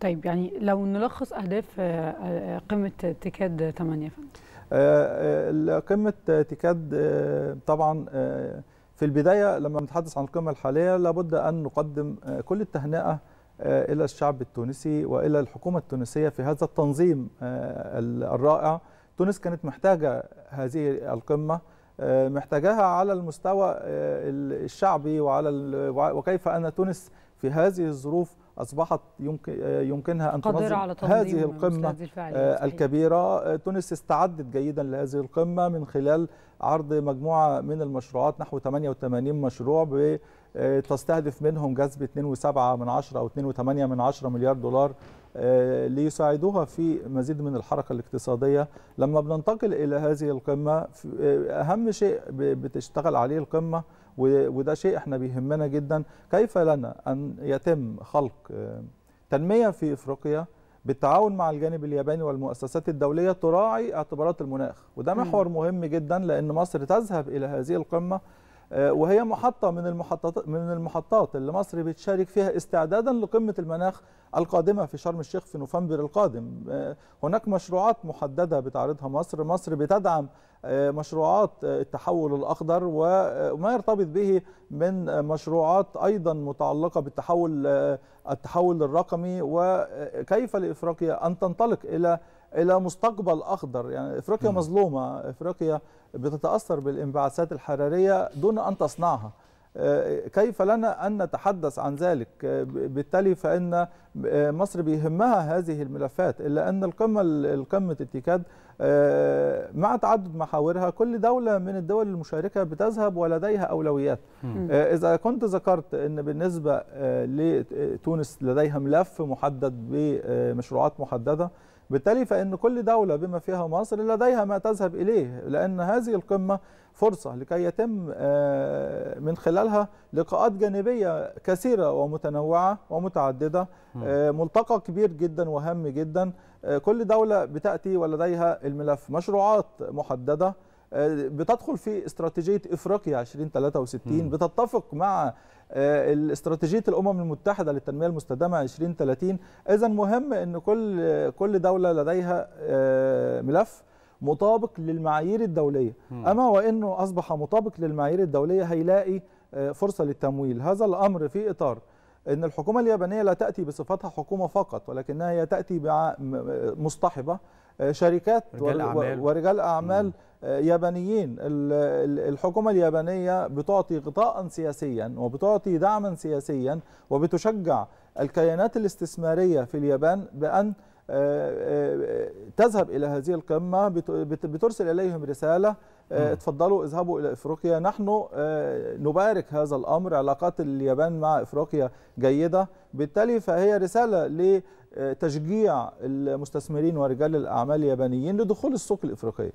طيب يعني لو نلخص اهداف آه، آه، قمه تكاد 8 فندم آه، قمه تكاد طبعا في البدايه لما بنتحدث عن القمه الحاليه لابد ان نقدم كل التهنئه الى الشعب التونسي والى الحكومه التونسيه في هذا التنظيم الرائع تونس كانت محتاجه هذه القمه محتاجاها على المستوى الشعبي وعلى وكيف ان تونس في هذه الظروف أصبحت يمكن يمكنها أن تنظم على هذه القمة آه، الكبيرة تونس استعدت جيدا لهذه القمة من خلال عرض مجموعة من المشروعات نحو 88 مشروع آه، تستهدف منهم جذب 2.7 من 10 او 2.8 من 10 مليار دولار آه، ليساعدوها في مزيد من الحركة الاقتصادية لما بننتقل إلى هذه القمة أهم شيء بتشتغل عليه القمة وده شيء احنا بيهمنا جدا كيف لنا ان يتم خلق آه، تنميه في افريقيا بالتعاون مع الجانب الياباني والمؤسسات الدوليه تراعي اعتبارات المناخ وده محور مهم جدا لان مصر تذهب الى هذه القمه آه، وهي محطة من المحطات من المحطات اللي مصر بتشارك فيها استعدادا لقمة المناخ القادمة في شرم الشيخ في نوفمبر القادم آه، هناك مشروعات محددة بتعرضها مصر مصر بتدعم آه، مشروعات التحول الأخضر وما يرتبط به من مشروعات أيضا متعلقة بالتحول التحول الرقمي وكيف لإفريقيا أن تنطلق إلى الى مستقبل اخضر يعني افريقيا مظلومه افريقيا بتتاثر بالانبعاثات الحراريه دون ان تصنعها آه، كيف لنا ان نتحدث عن ذلك آه، بالتالي فان آه، مصر بيهمها هذه الملفات الا ان القمه القمه التيكاد مع تعدد محاورها كل دوله من الدول المشاركه بتذهب ولديها اولويات اذا كنت ذكرت ان بالنسبه لتونس لديها ملف محدد بمشروعات محدده بالتالي فإن كل دولة بما فيها مصر لديها ما تذهب إليه لأن هذه القمة فرصة لكي يتم آه، من خلالها لقاءات جانبية كثيرة ومتنوعة ومتعددة آه، ملتقى كبير جدا وهام جدا آه، كل دولة بتأتي ولديها الملف مشروعات محددة آه، بتدخل في استراتيجيه افريقيا 2063 م. بتتفق مع آه، استراتيجيه الامم المتحده للتنميه المستدامه 2030 اذا مهم ان كل كل دوله لديها آه، ملف مطابق للمعايير الدوليه م. اما وانه اصبح مطابق للمعايير الدوليه هيلاقي فرصه للتمويل هذا الامر في اطار ان الحكومه اليابانيه لا تاتي بصفتها حكومه فقط ولكنها هي تاتي مصطحبه آه، شركات رجال أعمال. ورجال اعمال آه، يابانيين الحكومه اليابانيه بتعطي غطاء سياسيا وبتعطي دعما سياسيا وبتشجع الكيانات الاستثماريه في اليابان بان آه، تذهب الى هذه القمه بترسل اليهم رساله آه، اتفضلوا اذهبوا الى افريقيا نحن آه، نبارك هذا الامر علاقات اليابان مع افريقيا جيده بالتالي فهي رساله لتشجيع المستثمرين ورجال الاعمال اليابانيين لدخول السوق الافريقيه